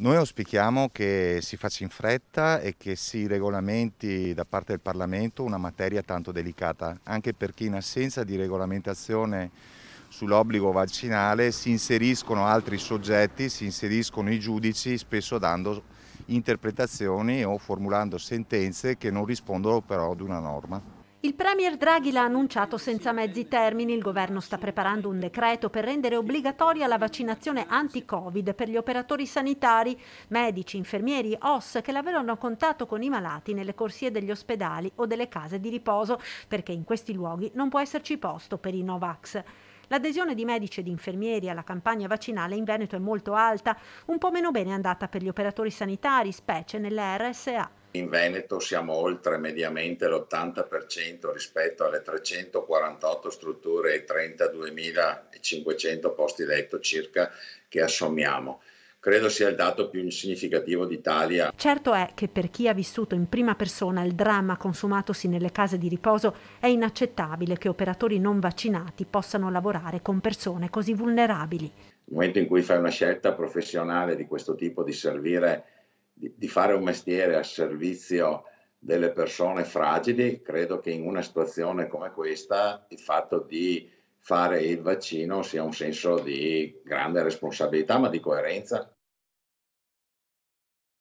Noi auspichiamo che si faccia in fretta e che si regolamenti da parte del Parlamento una materia tanto delicata, anche perché in assenza di regolamentazione sull'obbligo vaccinale si inseriscono altri soggetti, si inseriscono i giudici, spesso dando interpretazioni o formulando sentenze che non rispondono però ad una norma. Il Premier Draghi l'ha annunciato senza mezzi termini, il governo sta preparando un decreto per rendere obbligatoria la vaccinazione anti-Covid per gli operatori sanitari, medici, infermieri, OS che l'avevano contatto con i malati nelle corsie degli ospedali o delle case di riposo, perché in questi luoghi non può esserci posto per i Novax. L'adesione di medici ed infermieri alla campagna vaccinale in Veneto è molto alta, un po' meno bene è andata per gli operatori sanitari, specie nelle RSA. In Veneto siamo oltre mediamente l'80% rispetto alle 348 strutture e 32.500 posti letto circa che assommiamo credo sia il dato più significativo d'Italia. Certo è che per chi ha vissuto in prima persona il dramma consumatosi nelle case di riposo è inaccettabile che operatori non vaccinati possano lavorare con persone così vulnerabili. Nel momento in cui fai una scelta professionale di questo tipo di servire di, di fare un mestiere a servizio delle persone fragili, credo che in una situazione come questa il fatto di fare il vaccino sia un senso di grande responsabilità ma di coerenza